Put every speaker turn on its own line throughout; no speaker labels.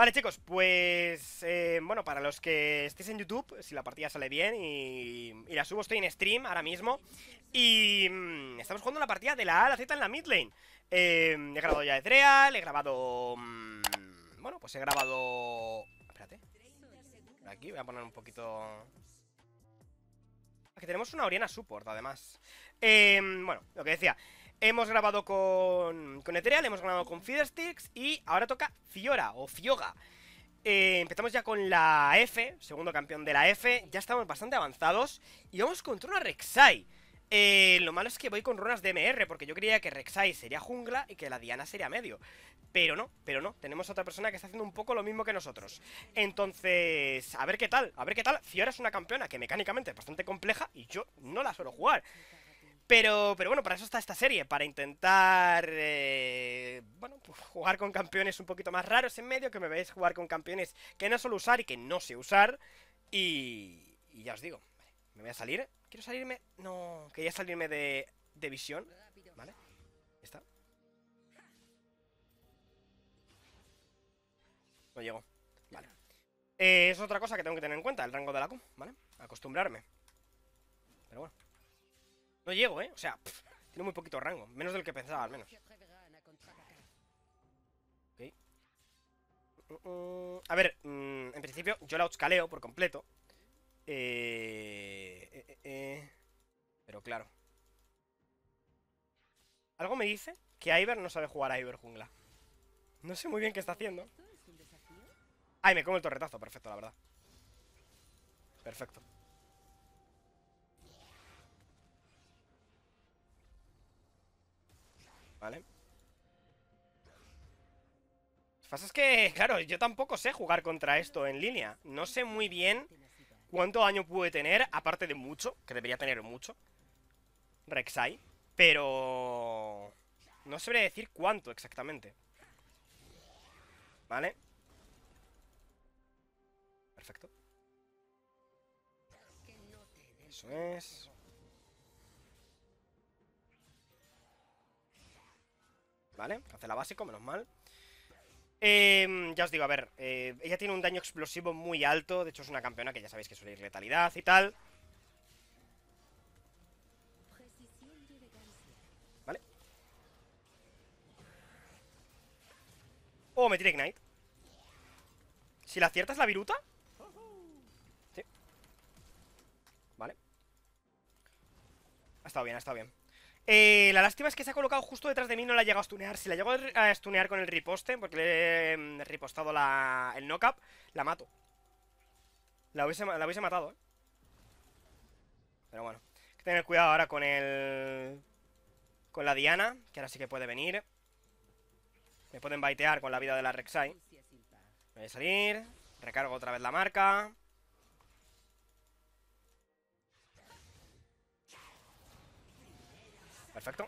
Vale, chicos, pues... Eh, bueno, para los que estéis en YouTube, si la partida sale bien y, la subo, estoy en stream ahora mismo. Y mm, estamos jugando la partida de la A la Z en la mid lane. Eh, he grabado ya Ezreal, he grabado... Mm, bueno, pues he grabado... Espérate. Aquí voy a poner un poquito... Aquí tenemos una Oriana Support, además. Eh, bueno, lo que decía... Hemos grabado con, con hemos grabado con Sticks y ahora toca Fiora o Fioga. Eh, empezamos ya con la F, segundo campeón de la F, ya estamos bastante avanzados y vamos contra una Rek'Sai. Eh, lo malo es que voy con runas DMR, porque yo creía que Rek'Sai sería jungla y que la Diana sería medio. Pero no, pero no, tenemos otra persona que está haciendo un poco lo mismo que nosotros. Entonces, a ver qué tal, a ver qué tal. Fiora es una campeona que mecánicamente es bastante compleja y yo no la suelo jugar. Pero, pero bueno, para eso está esta serie, para intentar eh, bueno, pues, jugar con campeones un poquito más raros en medio, que me veáis jugar con campeones que no suelo usar y que no sé usar. Y, ya os digo, me voy a salir. Quiero salirme... No, quería salirme de, de visión. ¿Vale? ¿Está? No llego. Vale. Eh, es otra cosa que tengo que tener en cuenta, el rango de la Q, ¿vale? Acostumbrarme. Pero bueno. No llego, ¿eh? O sea, tiene muy poquito rango. Menos del que pensaba, al menos. Ok. Mm, mm, a ver, mm, en principio yo la outscaleo por completo. Eh, eh, eh, eh, Pero claro. Algo me dice que Iver no sabe jugar a Iver jungla. No sé muy bien qué está haciendo. Ay, me como el torretazo. Perfecto, la verdad. Perfecto. ¿Vale? Lo que pasa es que, claro, yo tampoco sé jugar contra esto en línea. No sé muy bien cuánto daño puede tener, aparte de mucho, que debería tener mucho. Rek'Sai. Pero... No sabría decir cuánto exactamente. ¿Vale? Perfecto. Eso es. ¿vale? Hace la básico, menos mal. Em, ya os digo, a ver, eh, ella tiene un daño explosivo muy alto, de hecho es una campeona que ya sabéis que suele ir letalidad y tal. ¿Vale? Oh, me tira Ignite. Si la aciertas la viruta. Vale. Ha estado bien, ha estado bien. Eh, la lástima es que se ha colocado justo detrás de mí y no la llegado a stunear. Si la llego a stunear con el riposte, porque le he mm, ripostado el knock-up, la mato. La hubiese, matado, ¿eh? Pero bueno. Hay que tener cuidado ahora con el... Con la Diana, que ahora sí que puede venir. Me pueden baitear con la vida de la Rek'Sai. voy a salir. Recargo otra vez la marca. Perfecto.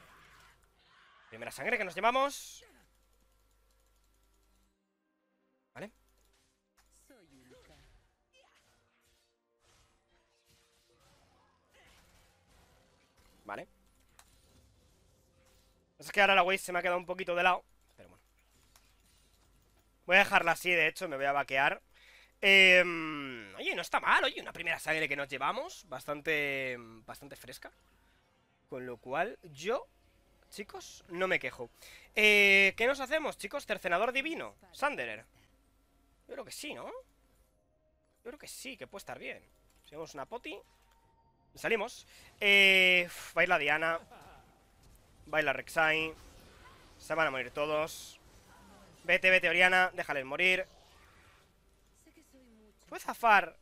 Primera sangre que nos llevamos. Vale. Vale. Es que ahora la Waze se me ha quedado un poquito de lado. Pero bueno. Voy a dejarla así, de hecho, me voy a vaquear. Em, oye, no está mal, oye, una primera sangre que nos llevamos. Bastante. Bastante fresca. Con lo cual, yo, chicos, no me quejo. Eh, ¿Qué nos hacemos, chicos? Tercenador divino. Sanderer. Yo creo que sí, ¿no? Yo creo que sí, que puede estar bien. Seguimos una poti. salimos. Eh, baila Diana. Baila Rek'Sai. Se van a morir todos. Vete, vete, Oriana. Déjales morir. Puede zafar.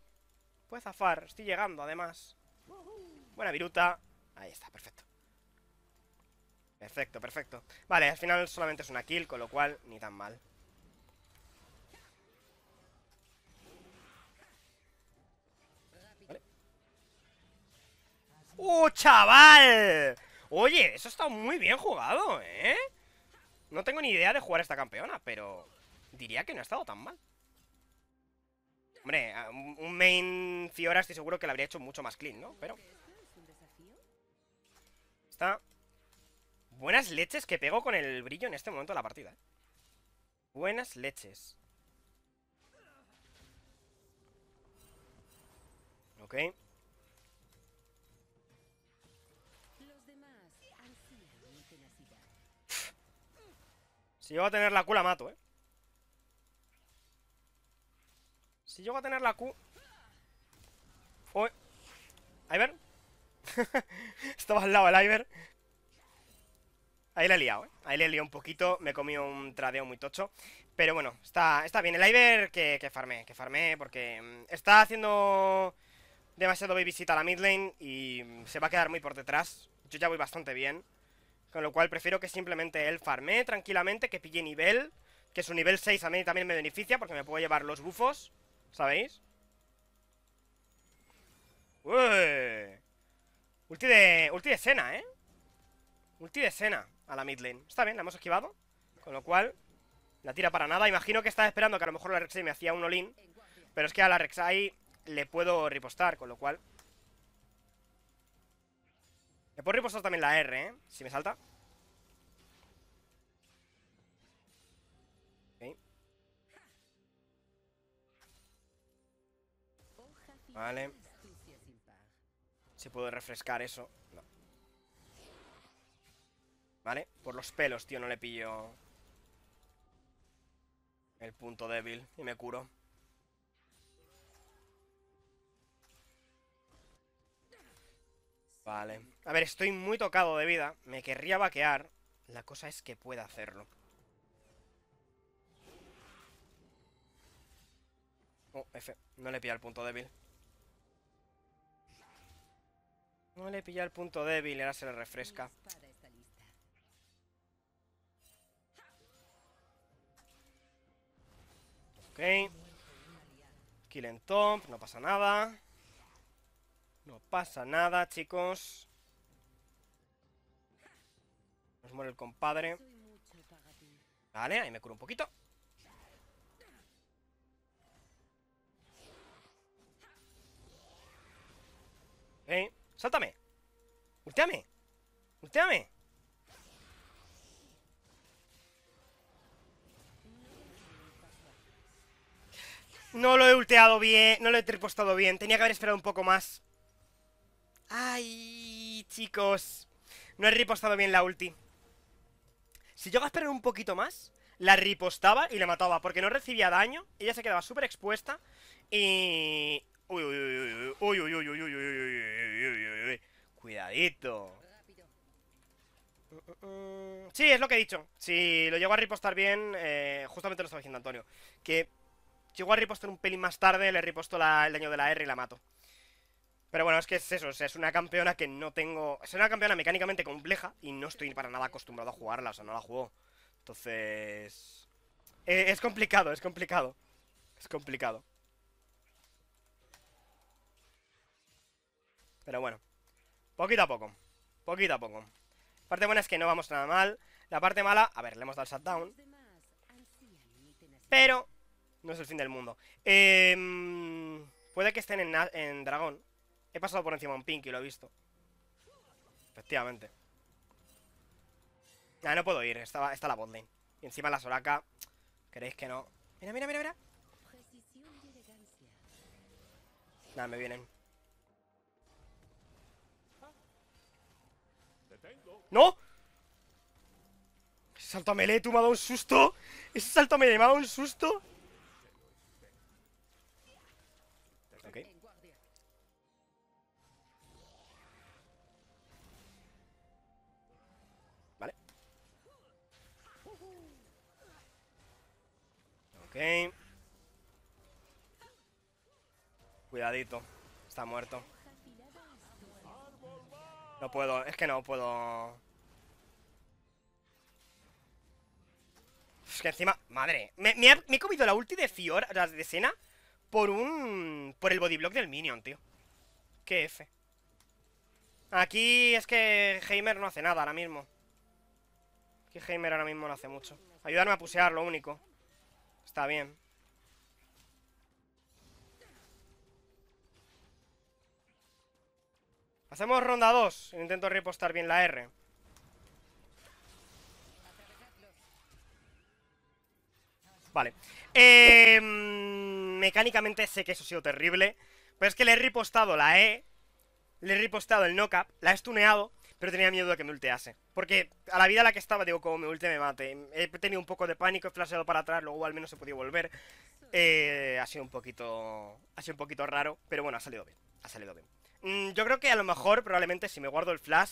Puede zafar. Estoy llegando, además. Buena viruta. Ahí está, perfecto Perfecto, perfecto Vale, al final solamente es una kill, con lo cual ni tan mal vale. ¡Uh, chaval! Oye, eso está muy bien jugado, ¿eh? No tengo ni idea de jugar esta campeona, pero diría que no ha estado tan mal. Hombre, un main Fiora estoy seguro que la habría hecho mucho más clean, ¿no? Pero Buenas leches que pego con el brillo en este momento de la partida. ¿eh? Buenas leches. Ok. Si llego a tener la Q, la mato, ¿eh? Si llego a tener la Q... Uy. Ahí ver. Estaba al lado el Iber. Ahí le he liado, ¿eh? Ahí le he liado un poquito, me he un tradeo muy tocho. Pero bueno, está, está bien. El Iber que, que farmé, que farmé, porque mm, está haciendo demasiado babysit a la mid lane y mm, se va a quedar muy por detrás. Yo ya voy bastante bien. Con lo cual prefiero que simplemente él farme tranquilamente, que pille nivel. Que su nivel 6 a mí también me beneficia porque me puedo llevar los bufos, ¿sabéis? Ulti de... Ulti de escena, ¿eh? Ulti de escena a la mid lane Está bien, la hemos esquivado Con lo cual, la tira para nada Imagino que estaba esperando que a lo mejor la Rek'Sai me hacía un olin Pero es que a la Rek'Sai le puedo ripostar Con lo cual... Le puedo ripostar también la R, ¿eh? Si me salta Vale ¿Se puede refrescar eso? Vale, por los pelos, tío, no le pillo el punto débil y me curo. Vale. A ver, estoy muy tocado de vida. Me querría vaquear. La cosa es que pueda hacerlo. Oh, F. No le pilla el punto débil. No le pilla el punto débil ahora se le refresca. Ok. Kill en top, no pasa nada. No pasa nada, chicos. Nos muere el compadre. Vale, ahí me curo un poquito. Ok. ¡Sáltame! ¡Ulteame! ¡Ulteame! No lo he ulteado bien, no lo he tripostado bien. Tenía que haber esperado un poco más. ¡Ay, chicos! No he ripostado bien la ulti. Si yo a esperar un poquito más, la ripostaba y la mataba, porque no recibía daño, ella se quedaba súper expuesta y... Uy, uy, uy, uy, uy, uy, uy, uy, uy, uy, uy, uy. Cuidadito. Uh, uh, uh. Sí, es lo que he dicho. Si lo llego a ripostar bien, eh, justamente lo estaba diciendo Antonio. Que llego a ripostar un pelín más tarde, le riposto el daño de la R y la mato. Pero bueno, es que es eso, o sea, es una campeona que no tengo... Es una campeona mecánicamente compleja y no estoy para nada acostumbrado a jugarla, o sea, no la juego. Entonces... E, es complicado, es complicado. Es complicado. Pero bueno. Poquito a poco. Poquito a poco. parte buena es que no vamos nada mal. La parte mala, a ver, le hemos dado el shutdown. Pero no es el fin del mundo. Em, puede que estén en, dragón. He pasado por encima de un Pinky, lo he visto. Efectivamente. Ah, no puedo ir, está, está la botlane. Y encima la Soraka. ¿Creéis que no? Mira, mira, mira, mira. Nada, me vienen. ¿No? salto a melee, tú me ha dado un susto. Ese salto a me ha dado un susto. Ok. Vale. Ok. Cuidadito. Está muerto. No puedo, es que no puedo... Es que encima... Madre, me, he, comido la ulti de Fior, la de Sena, por un... Por el bodyblock del minion, tío. Qué F. Aquí es que Heimer no hace nada ahora mismo. Que Heimer ahora mismo no hace mucho. Ayudarme a pusear, lo único. Está bien. Hacemos ronda 2. Intento ripostar bien la R. Vale. Em, mecánicamente sé que eso ha sido terrible. Pero es que le he ripostado la E. Le he ripostado el knock-up. La he stuneado. Pero tenía miedo de que me ultease. Porque a la vida a la que estaba, digo, como me ulte, me mate. He tenido un poco de pánico, he flasheado para atrás, luego al menos he podido volver. Eh, ha sido un poquito. Ha sido un poquito raro, pero bueno, ha salido bien. Ha salido bien. Mm, yo creo que a lo mejor, probablemente, si me guardo el flash...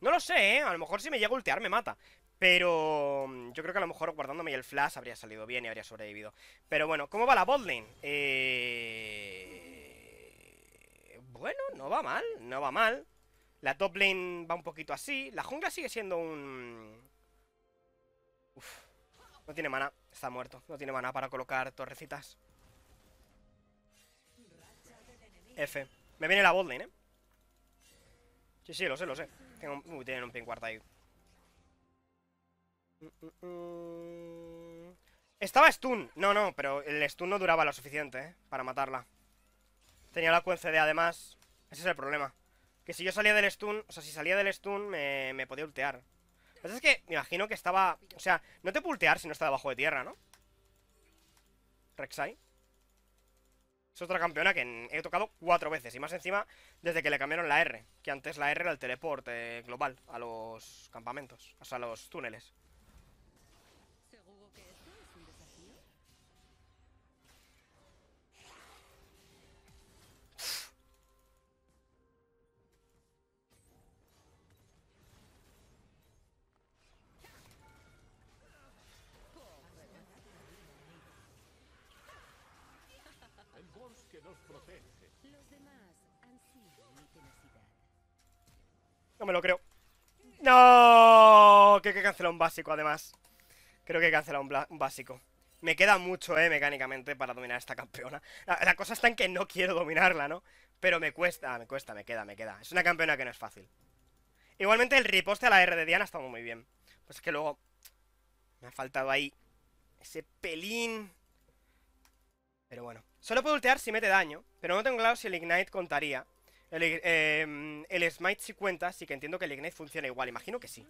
No lo sé, ¿eh? A lo mejor si me llega a ultear me mata. Pero mm, yo creo que a lo mejor guardándome el flash habría salido bien y habría sobrevivido. Pero bueno, ¿cómo va la botlane? Eh... Bueno, no va mal, no va mal. La top lane va un poquito así. La jungla sigue siendo un... Uf. No tiene mana, está muerto. No tiene mana para colocar torrecitas. F. Me viene la botlane, ¿eh? Sí, sí, lo sé, lo sé. Tengo un... tienen un pin cuarta ahí. Estaba stun. No, no, pero el stun no duraba lo suficiente, ¿eh? Para matarla. Tenía la de además. Ese es el problema. Que si yo salía del stun, o sea, si salía del stun, me, podía ultear. Entonces es que me imagino que estaba... O sea, no te puedo ultear si no está debajo de tierra, ¿no? Rek'Sai. Es otra campeona que he tocado cuatro veces. Y más encima desde que le cambiaron la R. Que antes la R era el teleporte global a los campamentos. O sea, a los túneles. básico además Creo que he cancelado un, básico Me queda mucho, eh, mecánicamente para dominar esta campeona la, cosa está en que no quiero dominarla, ¿no? Pero me cuesta, me cuesta, me queda, me queda Es una campeona que no es fácil Igualmente el riposte a la R de Diana estado muy bien Pues es que luego me ha faltado ahí ese pelín Pero bueno Solo puedo ultear si mete daño Pero no tengo claro si el Ignite contaría el, eh, el Smite si cuenta, sí que entiendo que el Ignite funciona igual, imagino que sí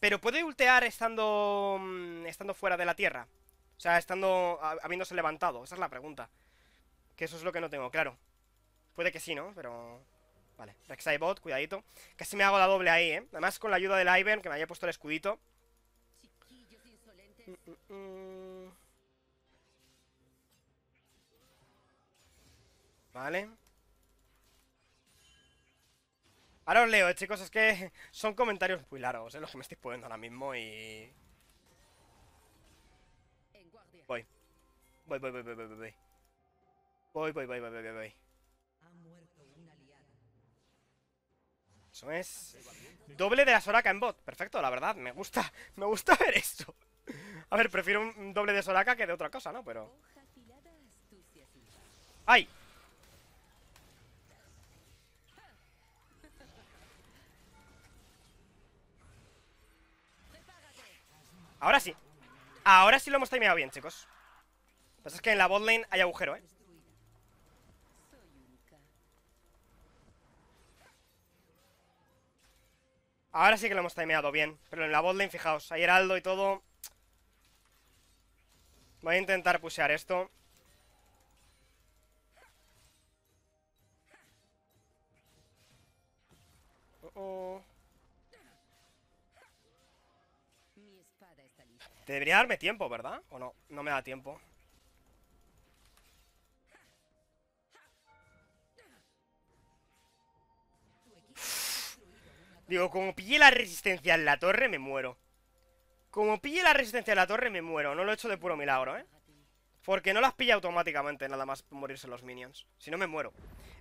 pero puede ultear estando. Mm, estando fuera de la tierra. O sea, estando. habiéndose levantado. Esa es la pregunta. Que eso es lo que no tengo claro. Puede que sí, ¿no? Pero. Vale, Rexaibot, bot, cuidadito Casi me hago la doble ahí, ¿eh? Además con la ayuda del Ivern que me haya puesto el escudito mm, mm, Vale Ahora os leo, eh, chicos, es que son comentarios muy largos, eh, los que me estoy poniendo ahora mismo y... Voy. Voy, voy, voy, voy, voy, voy. Voy, voy, voy, voy, voy, voy. Eso es... Doble de la Soraka en bot. Perfecto, la verdad, me gusta. Me gusta ver esto. A ver, prefiero un doble de Soraka que de otra cosa, ¿no? Pero... ¡Ay! Ahora sí. Ahora sí lo hemos timeado bien, chicos. Lo que pasa es que en la botlane hay agujero, ¿eh? Ahora sí que lo hemos timeado bien. Pero en la botlane, fijaos, hay heraldo y todo. Voy a intentar pushear esto. Uh -oh. oh. Debería darme tiempo, ¿verdad? ¿O no? No me da tiempo. Digo, como pille la resistencia en la torre, me muero. Como pille la resistencia en la torre, me muero. No lo he hecho de puro milagro, ¿eh? Porque no las pilla automáticamente nada más morirse los minions. Si no me muero.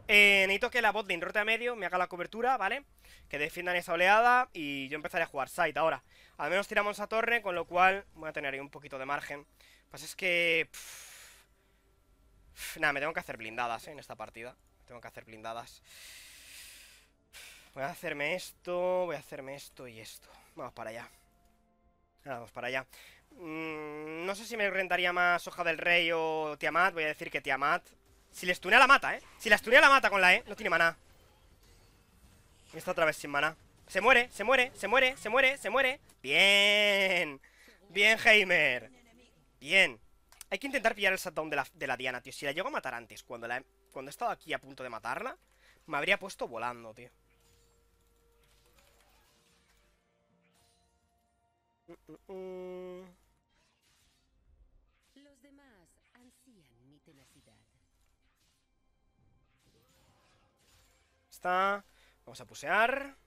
Eh, necesito que la botlane rote a medio, me haga la cobertura, ¿vale? Que defiendan esa oleada y yo empezaré a jugar site ahora. Al menos tiramos a torre, con lo cual voy a tener ahí un poquito de margen. Pues es que... Nada, me tengo que hacer blindadas, ¿eh? En esta partida. Tengo que hacer blindadas. Voy a hacerme esto, voy a hacerme esto y esto. Vamos para allá. Vamos para allá. Mm, no sé si me rentaría más Hoja del Rey o Tiamat. Voy a decir que Tiamat. Si le estunea la mata, ¿eh? Si la estunea la mata con la E, no tiene maná. está otra vez sin maná. Se muere, se muere, se muere, se muere, se muere. Bien. Bien, Heimer. Bien. Hay que intentar pillar el shutdown de la, Diana, tío. Si la llego a matar antes, cuando, cuando he estado aquí a punto de matarla, me habría puesto volando, tío. Mm, mm, Vamos a pusear.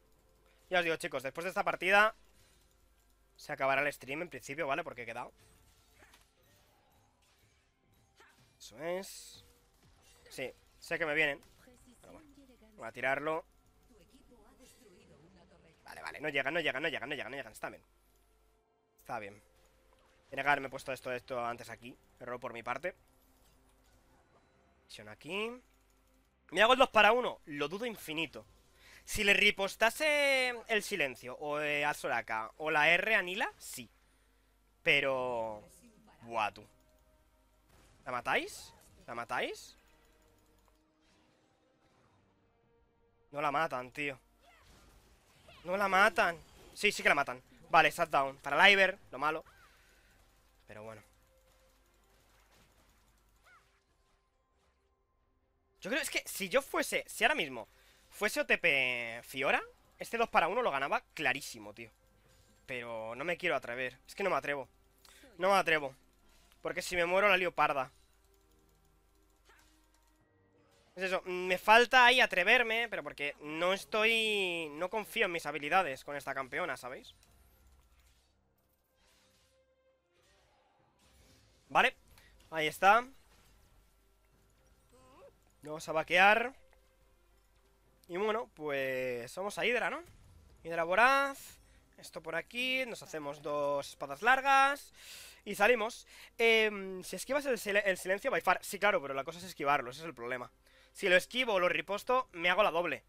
Ya os digo, chicos, después de esta partida se acabará el stream en principio, ¿vale? Porque he quedado. Eso es. Sí, sé que me vienen. voy a tirarlo. Vale, vale, no llegan, no llegan, no llegan, no llegan, no llegan. Está bien. Está bien. Tiene que haberme puesto esto, esto antes aquí. Error por mi parte. Misión aquí. Me hago el para uno, lo dudo infinito. Si le ripostase el silencio o eh, o la R Anila, sí. Pero... Buah, ¿La matáis? ¿La matáis? No la matan, tío. No la matan. Sí, sí que la matan. Vale, shutdown. Para la Iber, lo malo. Pero bueno. Yo creo, es que si yo fuese, si ahora mismo fuese OTP Fiora, este 2 para 1 lo ganaba clarísimo, tío. Pero no me quiero atrever. Es que no me atrevo. No me atrevo. Porque si me muero la lío Es eso, me falta ahí atreverme, pero porque no estoy... No confío en mis habilidades con esta campeona, ¿sabéis? Vale, ahí está vamos a vaquear. Y bueno, pues vamos a Hydra, ¿no? Hydra voraz. Esto por aquí, nos hacemos dos espadas largas y salimos. Em, si esquivas el, el silencio, by far. Sí, claro, pero la cosa es esquivarlo, ese es el problema. Si lo esquivo o lo riposto, me hago la doble.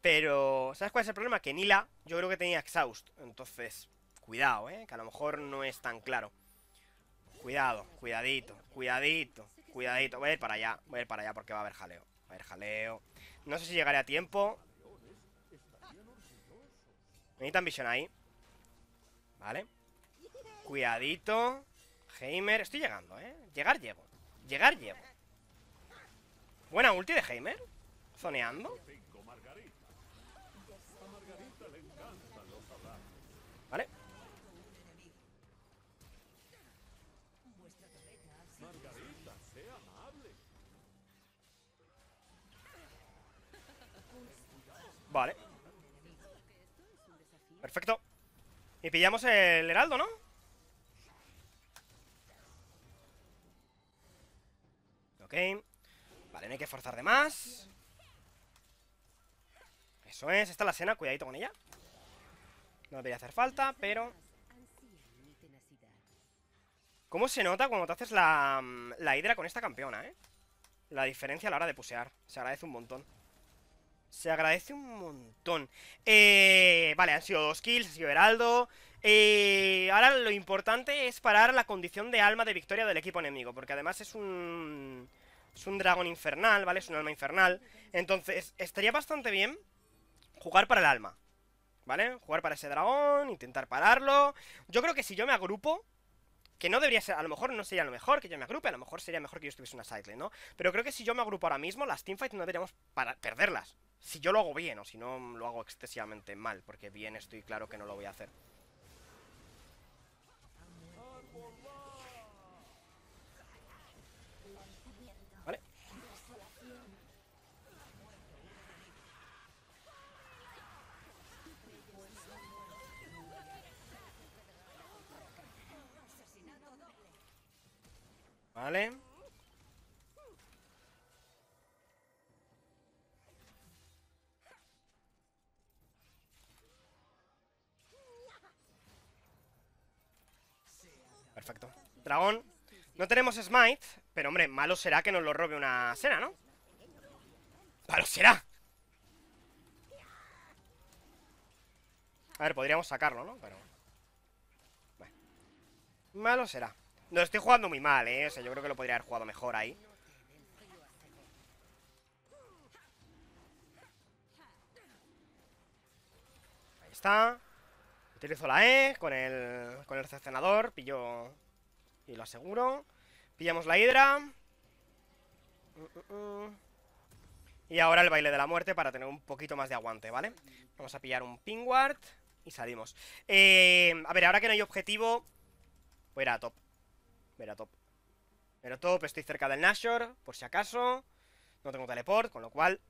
Pero, ¿sabes cuál es el problema? Que Nila, yo creo que tenía exhaust. Entonces, cuidado, ¿eh? Que a lo mejor no es tan claro. Cuidado, cuidadito, cuidadito. Cuidadito, voy a ir para allá Voy a ir para allá porque va a haber jaleo Va a haber jaleo No sé si llegaré a tiempo Necesitan visión ahí Vale Cuidadito Heimer Estoy llegando, eh Llegar llego Llegar llego Buena ulti de Heimer Zoneando Vale. Perfecto. Y pillamos el heraldo, ¿no? Ok. Vale, no hay que forzar de más. Eso es. Esta es la escena. Cuidadito con ella. No debería hacer falta, pero... ¿Cómo se nota cuando te haces la, mm, la hidra con esta campeona, eh? La diferencia a la hora de pusear. Se agradece un montón. Se agradece un montón. Eh, vale, han sido dos kills, ha sido Heraldo. Eh, ahora lo importante es parar la condición de alma de victoria del equipo enemigo, porque además es un... Es un dragón infernal, ¿vale? Es un alma infernal. Entonces, estaría bastante bien jugar para el alma, ¿vale? Jugar para ese dragón, intentar pararlo. Yo creo que si yo me agrupo, que no debería ser, a lo mejor no sería lo mejor que yo me agrupe, a lo mejor sería mejor que yo estuviese una lane ¿no? Pero creo que si yo me agrupo ahora mismo, las teamfights no deberíamos para perderlas. Si yo lo hago bien o si no lo hago excesivamente mal, porque bien estoy claro que no lo voy a hacer. Vale. Vale. perfecto. Dragón. No tenemos smite, pero hombre, malo será que nos lo robe una cena, ¿no? ¡Malo será! A ver, podríamos sacarlo, ¿no? Pero... Malo será. Lo estoy jugando muy mal, ¿eh? O sea, yo creo que lo podría haber jugado mejor ahí. Ahí está. Utilizo la E con el, con el cercenador, pillo y lo aseguro. Pillamos la hidra. Mm, mm, mm. Y ahora el baile de la muerte para tener un poquito más de aguante, ¿vale? Vamos a pillar un pingward y salimos. Eh, a ver, ahora que no hay objetivo, voy a ir a top. Voy a ir a top. Voy a top, estoy cerca del Nashor, por si acaso. No tengo teleport, con lo cual...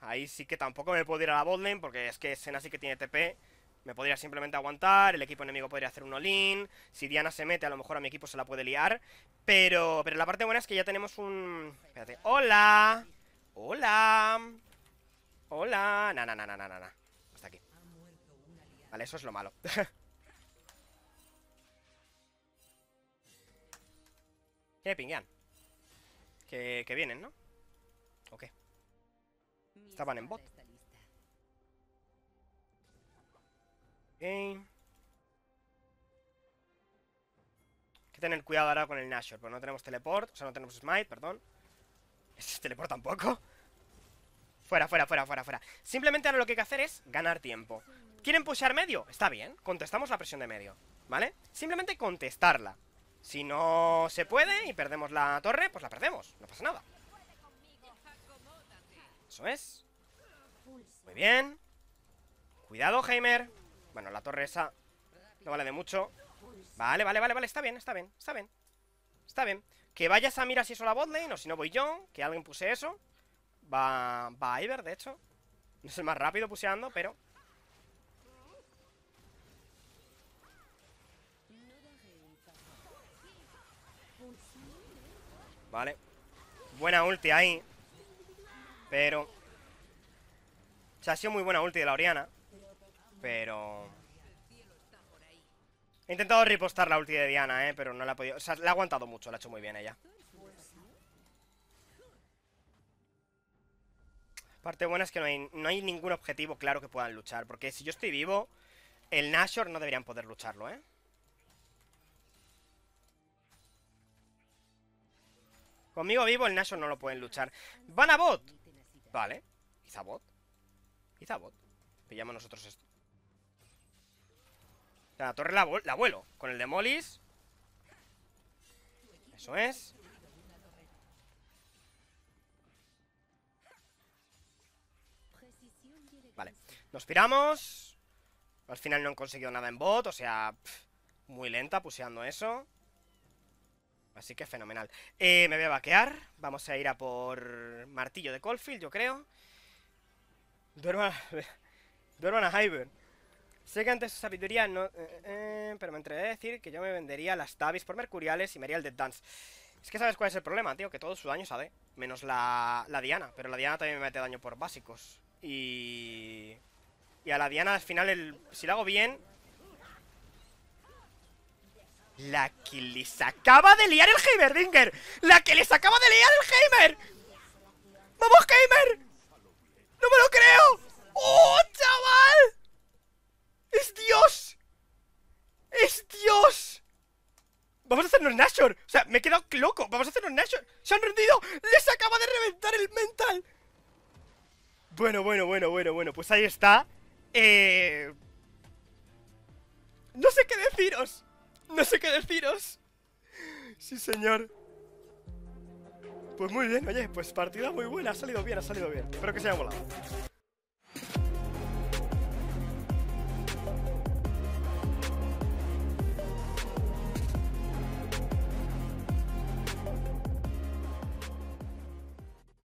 Ahí sí que tampoco me puedo ir a la botlane porque es que Sena sí que tiene TP me podría simplemente aguantar, el equipo enemigo podría hacer un all si Diana se mete a lo mejor a mi equipo se la puede liar, pero, pero la parte buena es que ya tenemos un... Espérate, ¡hola! ¡Hola! ¡Hola! Na, na, na, na, na, na, hasta aquí. Vale, eso es lo malo. ¿Qué pinguean? Que, que vienen, ¿no? ¿O qué? Estaban en bot. Hay que tener cuidado ahora con el Nashor, Porque no tenemos teleport, o sea, no tenemos smite, perdón. ¿Es teleport tampoco? Fuera, fuera, fuera, fuera, fuera. Simplemente ahora lo que hay que hacer es ganar tiempo. ¿Quieren pushar medio? Está bien, contestamos la presión de medio, ¿vale? Simplemente contestarla. Si no se puede y perdemos la torre, pues la perdemos, no pasa nada. Eso es. Muy bien. Cuidado, Heimer. Bueno, la torre esa no vale de mucho Vale, vale, vale, vale, está bien, está bien, está bien Está bien Que vayas a mirar si eso la botlane o si no voy yo Que alguien puse eso Va, va a Iber, de hecho No es el más rápido puseando, pero Vale Buena ulti ahí Pero O sea, ha sido muy buena ulti de la Oriana pero... He intentado ripostar la ulti de Diana, eh, pero no la ha podido... O sea, la ha aguantado mucho, la ha hecho muy bien ella. Parte buena es que no hay, ningún objetivo claro que puedan luchar, porque si yo estoy vivo, el Nashor no deberían poder lucharlo, ¿eh? Conmigo vivo el Nashor no lo pueden luchar. ¡Van a bot! Vale. Quizá bot. Quizá bot. Pillamos nosotros esto la torre la, vuelo. Con el de demolis. Eso es. Vale. Nos piramos. Al final no han conseguido nada en bot. O sea, muy lenta puseando eso. Así que fenomenal. Eh, me voy a vaquear. Vamos a ir a por martillo de Colfield, yo creo. Duerman, duerman a Hyvern Sé que antes su sabiduría no... Eh, eh, pero me entregué a decir que yo me vendería las Tabis por Mercuriales y me haría el Dead Dance. Es que sabes cuál es el problema, tío, que todo su daño sabe. Menos la, la Diana, pero la Diana también me mete daño por básicos. Y... Y a la Diana al final, el, si la hago bien... La que les acaba de liar el Heimerdinger. La que les acaba de liar el Heimer. ¡Vamos, Heimer! O sea, me he quedado loco. Vamos a hacer un Nashor. ¡Se han rendido! ¡Les acaba de reventar el mental! Bueno, bueno, bueno, bueno, bueno. Pues ahí está. Eh... No sé qué deciros. No sé qué deciros. Sí, señor. Pues muy bien, oye, pues partida muy buena, ha salido bien, ha salido bien. Espero que se haya volado.